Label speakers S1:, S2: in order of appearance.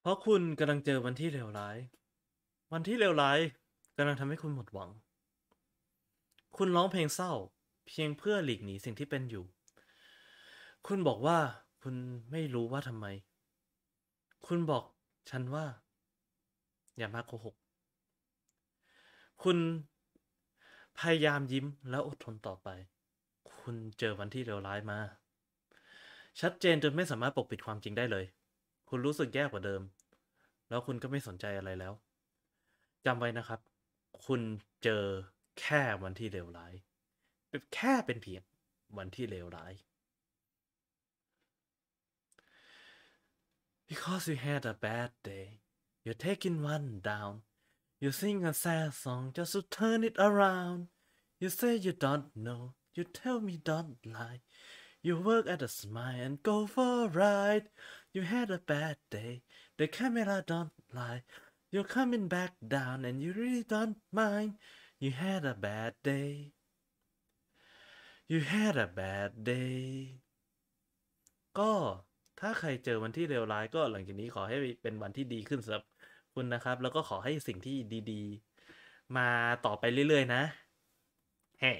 S1: เพราะคุณกำลังเจอวันที่เลวร้าย วันที่เลวร้ายกำลังทำให้คุณหมดหวัง คุณร้องเพลงเศร้าเพียงเพื่อหลีกหนีสิ่งที่เป็นอยู่ คุณบอกว่าคุณไม่รู้ว่าทำไม คุณบอกฉันว่าอย่ามาโกหก คุณพยายามยิ้มแล้วอดทนต่อไป คุณเจอวันที่เลวร้ายมาชัดเจนจนไม่สามารถปกปิดความจริงได้เลยคุณรู้สึกแย่กว่าเดิม แล้วคุณก็ไม่สนใจอะไรแล้ว จำไว้นะครับ คุณเจอแค่วันที่เลวร้ายแค่เป็นเพียงวันที่เลวร้าย Because you had a bad day you're taking one down you sing a sad song just to turn it around you say you don't know you tell me don't lie You work at a smile and go for a ride. You had a bad day. The camera don't lie. You're coming back down and you really don't mind. You had a bad day. You had a bad day. ก็ถ้าใครเจอวันที่เลวร้ายก็หลังจากนี้ขอให้เป็นวันที่ดีขึ้นสำหรับคุณนะครับ แล้วก็ขอให้สิ่งที่ดี ๆ มาต่อไปเรื่อย ๆ นะเฮ้